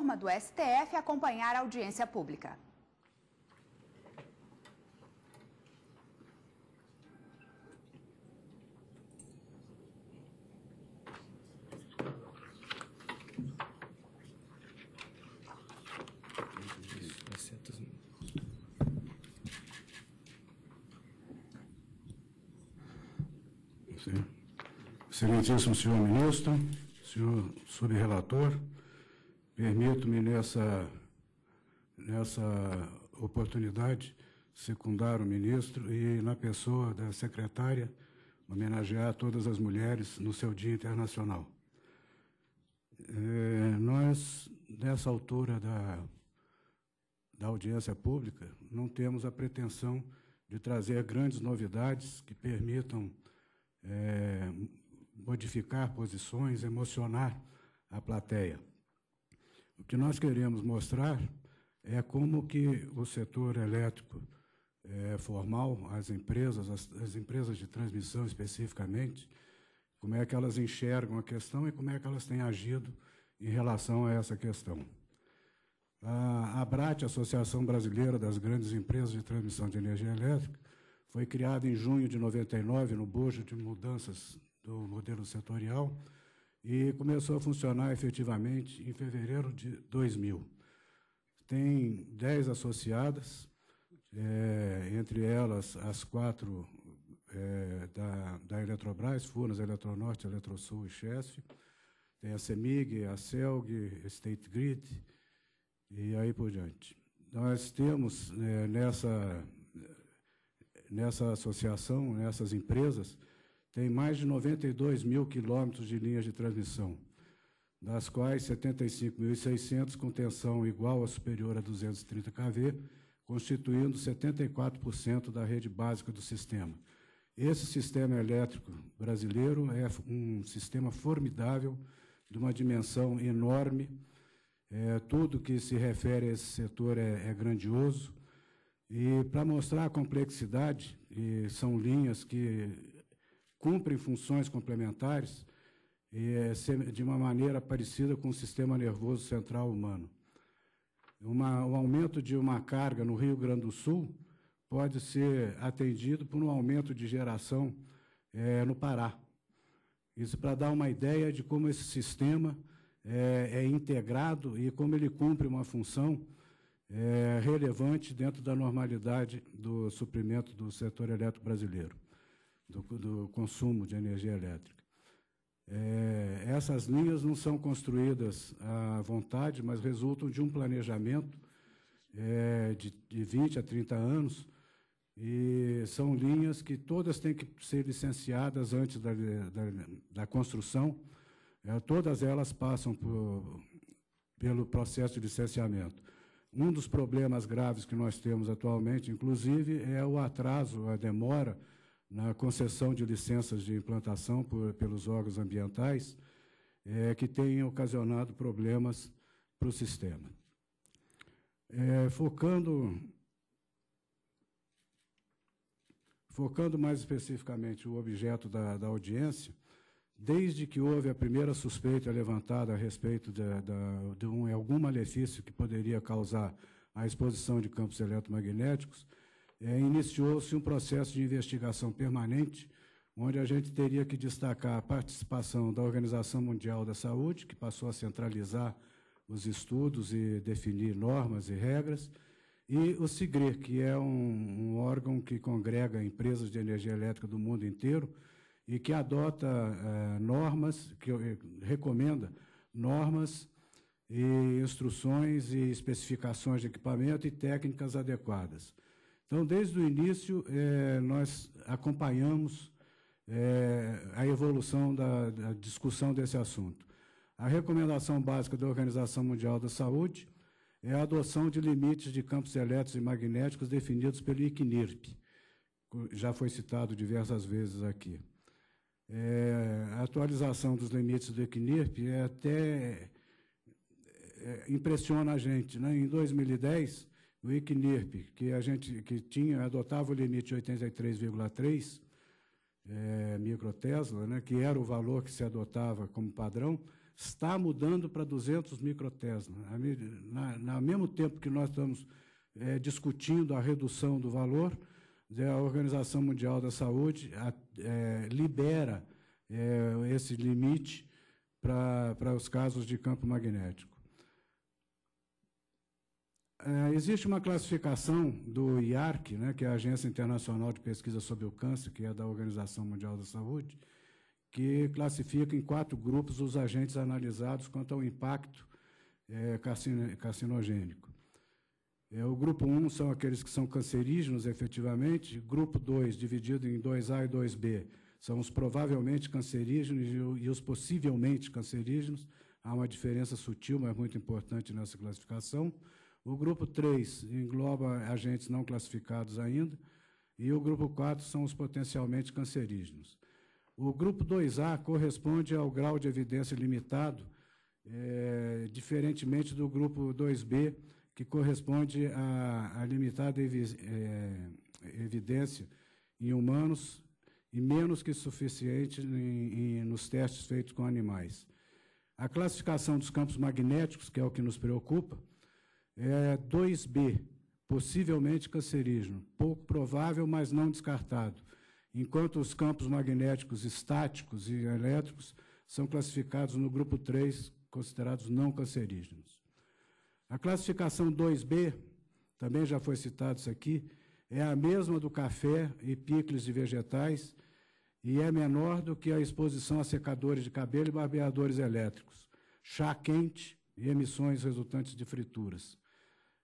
turma do STF acompanhar a audiência pública. Excelentíssimo senhor ministro, senhor subrelator, Permito-me nessa, nessa oportunidade secundar o ministro e, na pessoa da secretária, homenagear todas as mulheres no seu Dia Internacional. É, nós, nessa altura da, da audiência pública, não temos a pretensão de trazer grandes novidades que permitam é, modificar posições, emocionar a plateia. O que nós queremos mostrar é como que o setor elétrico é, formal, as empresas, as, as empresas de transmissão especificamente, como é que elas enxergam a questão e como é que elas têm agido em relação a essa questão. A ABRAT, Associação Brasileira das Grandes Empresas de Transmissão de Energia Elétrica, foi criada em junho de 99, no bojo de mudanças do modelo setorial, e começou a funcionar efetivamente em fevereiro de 2000. Tem 10 associadas, é, entre elas as quatro é, da, da Eletrobras, Furnas, Eletronorte, Eletrosul e Chesf. Tem a CEMIG, a CELG, State Grid e aí por diante. Nós temos é, nessa, nessa associação, nessas empresas, tem mais de 92 mil quilômetros de linhas de transmissão, das quais 75.600 com tensão igual ou superior a 230 kV, constituindo 74% da rede básica do sistema. Esse sistema elétrico brasileiro é um sistema formidável, de uma dimensão enorme. É, tudo que se refere a esse setor é, é grandioso. E para mostrar a complexidade, são linhas que cumprem funções complementares é de uma maneira parecida com o sistema nervoso central humano. Uma, o aumento de uma carga no Rio Grande do Sul pode ser atendido por um aumento de geração é, no Pará. Isso para dar uma ideia de como esse sistema é, é integrado e como ele cumpre uma função é, relevante dentro da normalidade do suprimento do setor elétrico brasileiro do, do consumo de energia elétrica. É, essas linhas não são construídas à vontade, mas resultam de um planejamento é, de, de 20 a 30 anos, e são linhas que todas têm que ser licenciadas antes da, da, da construção, é, todas elas passam por, pelo processo de licenciamento. Um dos problemas graves que nós temos atualmente, inclusive, é o atraso, a demora na concessão de licenças de implantação por, pelos órgãos ambientais é, que têm ocasionado problemas para o sistema. É, focando, focando mais especificamente o objeto da, da, audiência, desde que houve a primeira suspeita levantada a respeito de, de, de um, algum malefício que poderia causar a exposição de campos eletromagnéticos, é, iniciou-se um processo de investigação permanente, onde a gente teria que destacar a participação da Organização Mundial da Saúde, que passou a centralizar os estudos e definir normas e regras, e o CIGRE, que é um, um órgão que congrega empresas de energia elétrica do mundo inteiro e que adota eh, normas, que é, recomenda normas e instruções e especificações de equipamento e técnicas adequadas. Então, desde o início, é, nós acompanhamos é, a evolução da, da, discussão desse assunto. A recomendação básica da Organização Mundial da Saúde é a adoção de limites de campos elétricos e magnéticos definidos pelo ICNIRP, já foi citado diversas vezes aqui. É, a atualização dos limites do ICNIRP é até impressiona a gente. Né? Em 2010, no ICNIRP, que a gente que tinha, adotava o limite de 83,3 é, microtesla, né, que era o valor que se adotava como padrão, está mudando para 200 microtesla. Na, na, mesmo tempo que nós estamos é, discutindo a redução do valor, né, a Organização Mundial da Saúde a, é, libera é, esse limite para os casos de campo magnético. É, existe uma classificação do IARC, né, que é a Agência Internacional de Pesquisa sobre o Câncer, que é da Organização Mundial da Saúde, que classifica em quatro grupos os agentes analisados quanto ao impacto é, carcinogênico. É, o grupo 1 um são aqueles que são cancerígenos, efetivamente. Grupo 2, dividido em 2A e 2B, são os provavelmente cancerígenos e os possivelmente cancerígenos. Há uma diferença sutil, mas muito importante nessa classificação. O grupo 3 engloba agentes não classificados ainda, e o grupo 4 são os potencialmente cancerígenos. O grupo 2A corresponde ao grau de evidência limitado, é, diferentemente do grupo 2B, que corresponde à, à limitada evi é, evidência em humanos e menos que suficiente em, em, nos testes feitos com animais. A classificação dos campos magnéticos, que é o que nos preocupa, é, 2B, possivelmente cancerígeno, pouco provável, mas não descartado, enquanto os campos magnéticos estáticos e elétricos são classificados no grupo 3, considerados não cancerígenos. A classificação 2B, também já foi citado isso aqui, é a mesma do café e picles de vegetais e é menor do que a exposição a secadores de cabelo e barbeadores elétricos, chá quente e emissões resultantes de frituras.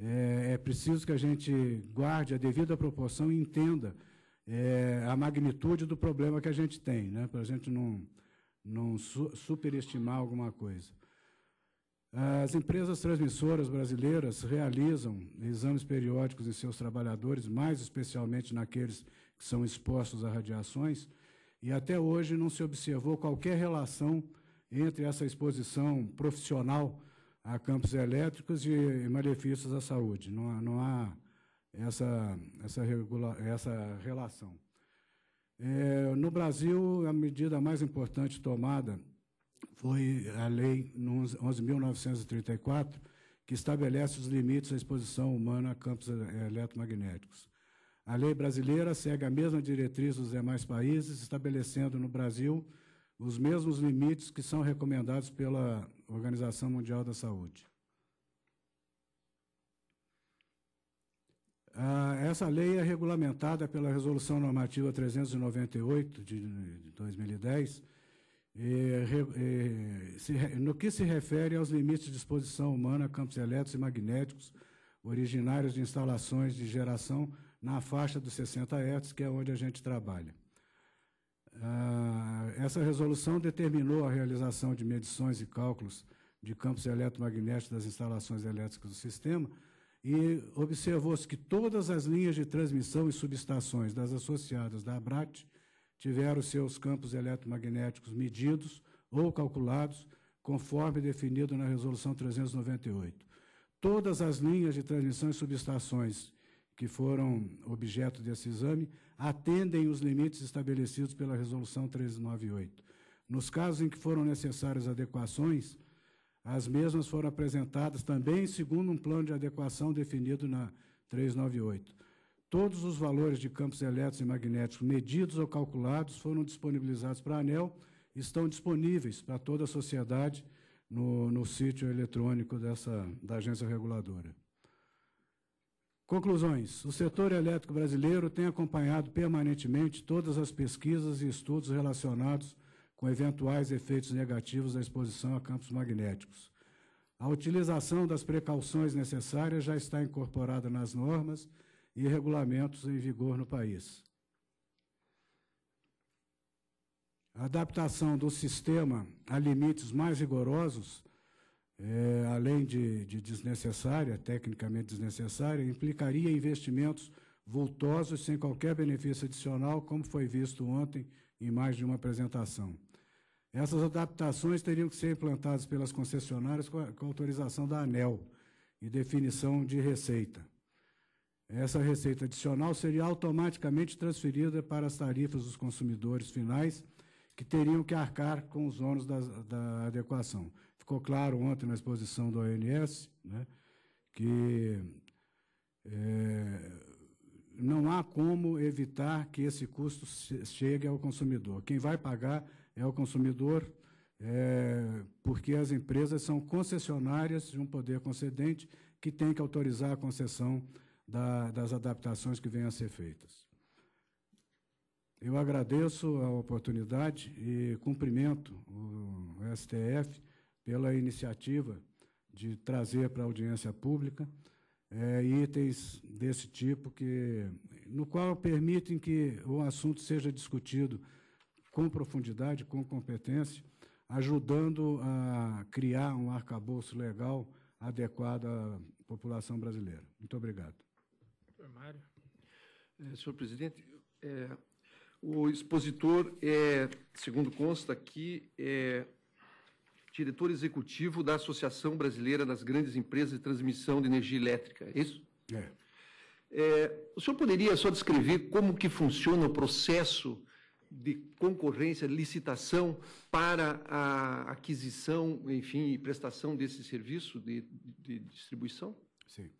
É, é preciso que a gente guarde a devida proporção e entenda é, a magnitude do problema que a gente tem, né? para a gente não, não su superestimar alguma coisa. As empresas transmissoras brasileiras realizam exames periódicos em seus trabalhadores, mais especialmente naqueles que são expostos a radiações, e até hoje não se observou qualquer relação entre essa exposição profissional a campos elétricos e, malefícios à saúde. Não, há, não há essa, essa, regula, essa relação. É, no Brasil, a medida mais importante tomada foi a Lei 11.934, que estabelece os limites à exposição humana a campos eletromagnéticos. A lei brasileira segue a mesma diretriz dos demais países, estabelecendo no Brasil os mesmos limites que são recomendados pela Organização Mundial da Saúde. Ah, essa lei é regulamentada pela Resolução Normativa 398 de 2010, no que se refere aos limites de exposição humana, a campos elétricos e magnéticos originários de instalações de geração na faixa dos 60 Hz, que é onde a gente trabalha. Ah, essa resolução determinou a realização de medições e cálculos de campos eletromagnéticos das instalações elétricas do sistema e observou-se que todas as linhas de transmissão e subestações das associadas da ABRAT tiveram seus campos eletromagnéticos medidos ou calculados conforme definido na Resolução 398. Todas as linhas de transmissão e subestações que foram objeto desse exame atendem os limites estabelecidos pela Resolução 1398. Nos casos em que foram necessárias adequações, as mesmas foram apresentadas também segundo um plano de adequação definido na 398. Todos os valores de campos elétricos e magnéticos medidos ou calculados foram disponibilizados para a ANEL e estão disponíveis para toda a sociedade no, no sítio eletrônico dessa, da agência reguladora. Conclusões. O setor elétrico brasileiro tem acompanhado permanentemente todas as pesquisas e estudos relacionados com eventuais efeitos negativos da exposição a campos magnéticos. A utilização das precauções necessárias já está incorporada nas normas e regulamentos em vigor no país. A adaptação do sistema a limites mais rigorosos é, além de, de desnecessária, tecnicamente desnecessária, implicaria investimentos vultosos sem qualquer benefício adicional, como foi visto ontem em mais de uma apresentação. Essas adaptações teriam que ser implantadas pelas concessionárias com, a, com autorização da ANEL e definição de receita. Essa receita adicional seria automaticamente transferida para as tarifas dos consumidores finais, que teriam que arcar com os ônus da, da adequação. Ficou claro ontem na exposição do ONS né, que é, não há como evitar que esse custo chegue ao consumidor. Quem vai pagar é o consumidor, é, porque as empresas são concessionárias de um poder concedente que tem que autorizar a concessão da, das adaptações que venham a ser feitas. Eu agradeço a oportunidade e cumprimento o STF pela iniciativa de trazer para a audiência pública é, itens desse tipo, que, no qual permitem que o assunto seja discutido com profundidade, com competência, ajudando a criar um arcabouço legal adequado à população brasileira. Muito obrigado. Doutor Mário. É, senhor presidente, é, o expositor, é, segundo consta aqui, é, diretor executivo da Associação Brasileira das Grandes Empresas de Transmissão de Energia Elétrica, é isso? É. é. O senhor poderia só descrever como que funciona o processo de concorrência, licitação para a aquisição, enfim, e prestação desse serviço de, de distribuição? Sim.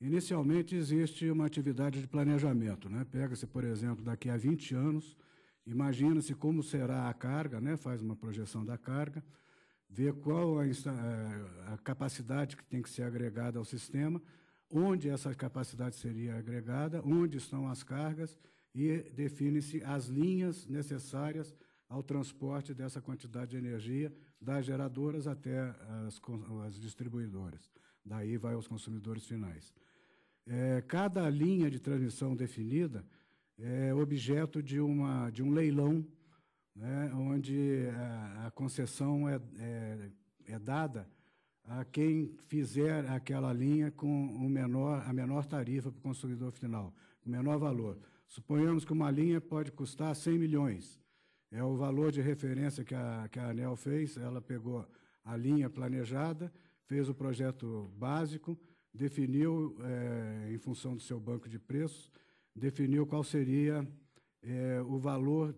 Inicialmente existe uma atividade de planejamento, né? Pega-se, por exemplo, daqui a 20 anos, imagina-se como será a carga, né? Faz uma projeção da carga ver qual a, a capacidade que tem que ser agregada ao sistema, onde essa capacidade seria agregada, onde estão as cargas e define-se as linhas necessárias ao transporte dessa quantidade de energia das geradoras até as, as distribuidoras. Daí vai aos consumidores finais. É, cada linha de transmissão definida é objeto de, uma, de um leilão né, onde a, a concessão é, é, é, dada a quem fizer aquela linha com o menor, a menor tarifa para o consumidor final, o menor valor. Suponhamos que uma linha pode custar 100 milhões. É o valor de referência que a, que a ANEL fez, ela pegou a linha planejada, fez o projeto básico, definiu, é, em função do seu banco de preços, definiu qual seria é, o valor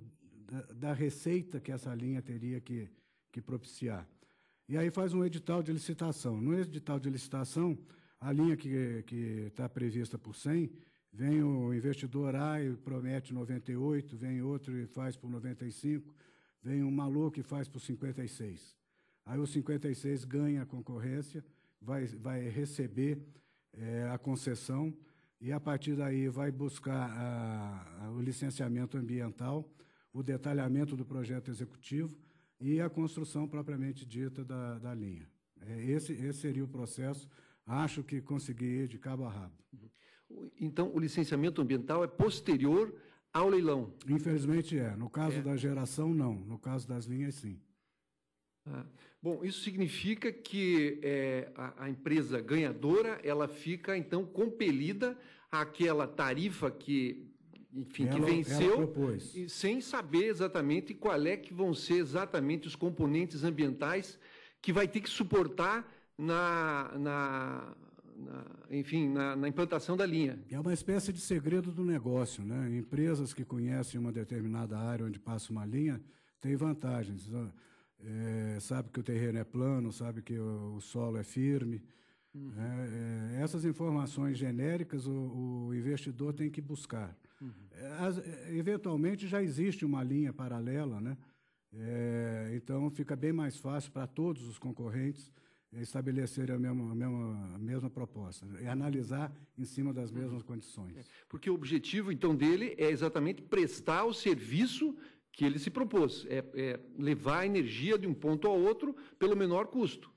da, receita que essa linha teria que, que propiciar. E aí faz um edital de licitação. No edital de licitação, a linha que está prevista por 100, vem o investidor A e promete 98, vem outro e faz por 95, vem um maluco e faz por 56. Aí o 56 ganha a concorrência, vai, vai receber é, a concessão e, a partir daí, vai buscar a, a, o licenciamento ambiental o detalhamento do projeto executivo e a construção propriamente dita da, da linha. É, esse, esse seria o processo. Acho que consegui ir de cabo a rabo. Então, o licenciamento ambiental é posterior ao leilão? Infelizmente é. No caso é. da geração, não. No caso das linhas, sim. Ah. Bom, isso significa que é, a, a, empresa ganhadora ela fica então compelida àquela tarifa que enfim, ela, que venceu, e sem saber exatamente qual é que vão ser exatamente os componentes ambientais que vai ter que suportar na, na, na enfim, na, na, implantação da linha. É uma espécie de segredo do negócio, né? Empresas que conhecem uma determinada área onde passa uma linha têm vantagens. Ah, é, sabe que o terreno é plano, sabe que o, solo é firme. Uhum. É, é, essas informações genéricas o, o investidor tem que buscar. Uhum. É, as, é, eventualmente já existe uma linha paralela, né? É, então fica bem mais fácil para todos os concorrentes estabelecer a mesma, a, mesma, a mesma proposta e analisar em cima das uhum. mesmas condições. É, porque o objetivo, então, dele é exatamente prestar o serviço que ele se propôs, é, é levar a energia de um ponto a outro pelo menor custo.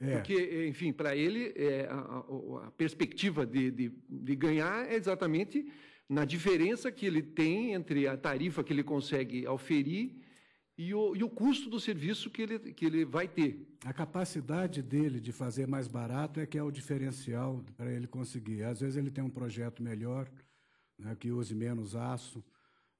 É. Porque, enfim, para ele, é, a, a, perspectiva de, de, de ganhar é exatamente na diferença que ele tem entre a tarifa que ele consegue oferir e o, e o custo do serviço que ele, que ele vai ter. A capacidade dele de fazer mais barato é que é o diferencial para ele conseguir. Às vezes ele tem um projeto melhor, né, que use menos aço.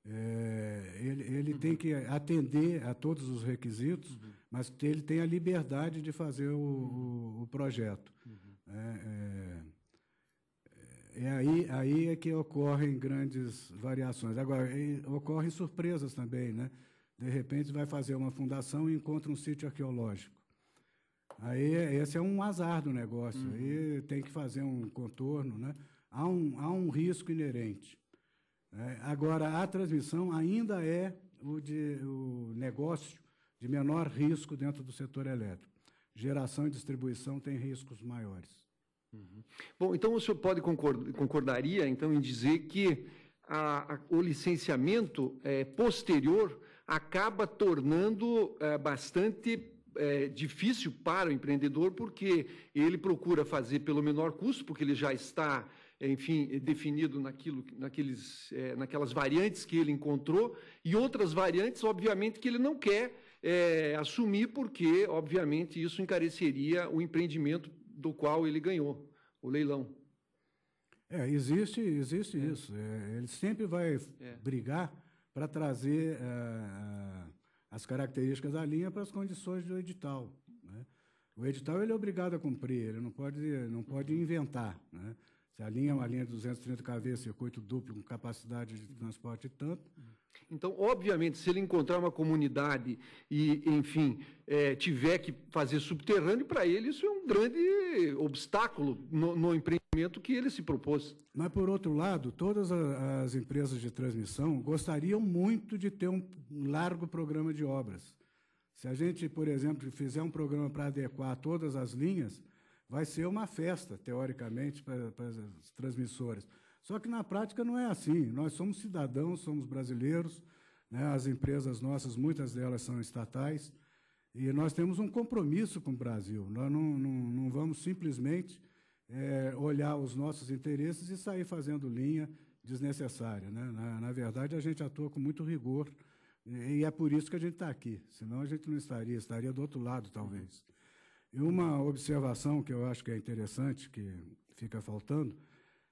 É, ele ele uhum. tem que atender a todos os requisitos, uhum. mas ele tem a liberdade de fazer o, uhum. o, o projeto. Uhum. É, é, é aí, aí é que ocorrem grandes variações. Agora, ocorrem surpresas também, né? De repente vai fazer uma fundação e encontra um sítio arqueológico. Aí esse é um azar do negócio. Uhum. Aí tem que fazer um contorno, né? Há um, há um risco inerente. É, agora, a transmissão ainda é o, de, o negócio de menor risco dentro do setor elétrico. Geração e distribuição têm riscos maiores. Uhum. Bom, então o senhor pode concordar, concordaria então em dizer que a, a, o licenciamento é, posterior acaba tornando é, bastante é, difícil para o empreendedor, porque ele procura fazer pelo menor custo, porque ele já está, enfim, definido naquilo, naqueles, é, naquelas variantes que ele encontrou, e outras variantes, obviamente, que ele não quer é, assumir, porque, obviamente, isso encareceria o empreendimento do qual ele ganhou o leilão. É, existe, existe é. isso. É, ele sempre vai é. brigar para trazer é, é, as características da linha para as condições do edital. Né? O edital ele é obrigado a cumprir, ele não pode, não pode uhum. inventar. Né? Se a linha é uma linha de 230 kV, circuito duplo, com capacidade de transporte tanto, uhum. Então, obviamente, se ele encontrar uma comunidade e, enfim, é, tiver que fazer subterrâneo, para ele isso é um grande obstáculo no, no, empreendimento que ele se propôs. Mas, por outro lado, todas as empresas de transmissão gostariam muito de ter um, largo programa de obras. Se a gente, por exemplo, fizer um programa para adequar todas as linhas, vai ser uma festa, teoricamente, para, para as transmissoras. Só que na prática não é assim. Nós somos cidadãos, somos brasileiros, né? as empresas nossas, muitas delas são estatais, e nós temos um compromisso com o Brasil. Nós não, não, não vamos simplesmente é, olhar os nossos interesses e sair fazendo linha desnecessária. Né? Na, na verdade, a gente atua com muito rigor, né? e é por isso que a gente está aqui, senão a gente não estaria, estaria do outro lado, talvez. E uma observação que eu acho que é interessante, que fica faltando,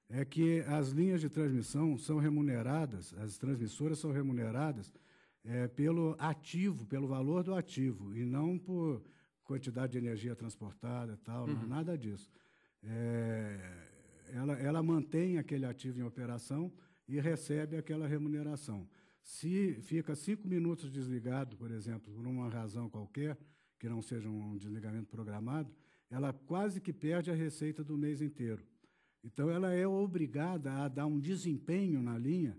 é que as linhas de transmissão são remuneradas, as transmissoras são remuneradas é, pelo ativo, pelo valor do ativo, e não por quantidade de energia transportada tal, uhum. nada disso. É, ela, ela mantém aquele ativo em operação e recebe aquela remuneração. Se fica cinco minutos desligado, por exemplo, por uma razão qualquer, que não seja um desligamento programado, ela quase que perde a receita do mês inteiro. Então, ela é obrigada a dar um desempenho na linha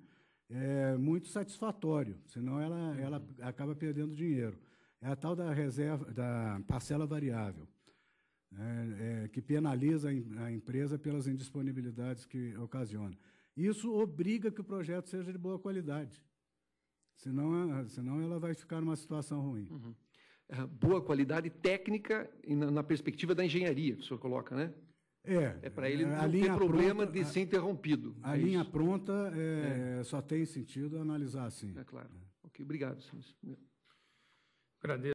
é, muito satisfatório, senão ela, uhum. ela acaba perdendo dinheiro. É a tal da reserva, da parcela variável, é, é, que penaliza a empresa pelas indisponibilidades que ocasiona. Isso obriga que o projeto seja de boa qualidade, senão, senão ela vai ficar numa situação ruim. Uhum. É, boa qualidade técnica na, na perspectiva da engenharia, que o senhor coloca, né? É, é para ele não ter problema pronta, de ser interrompido. A é linha isso. pronta é, é. só tem sentido analisar assim. É claro. Ok, obrigado, senhor. Agradeço.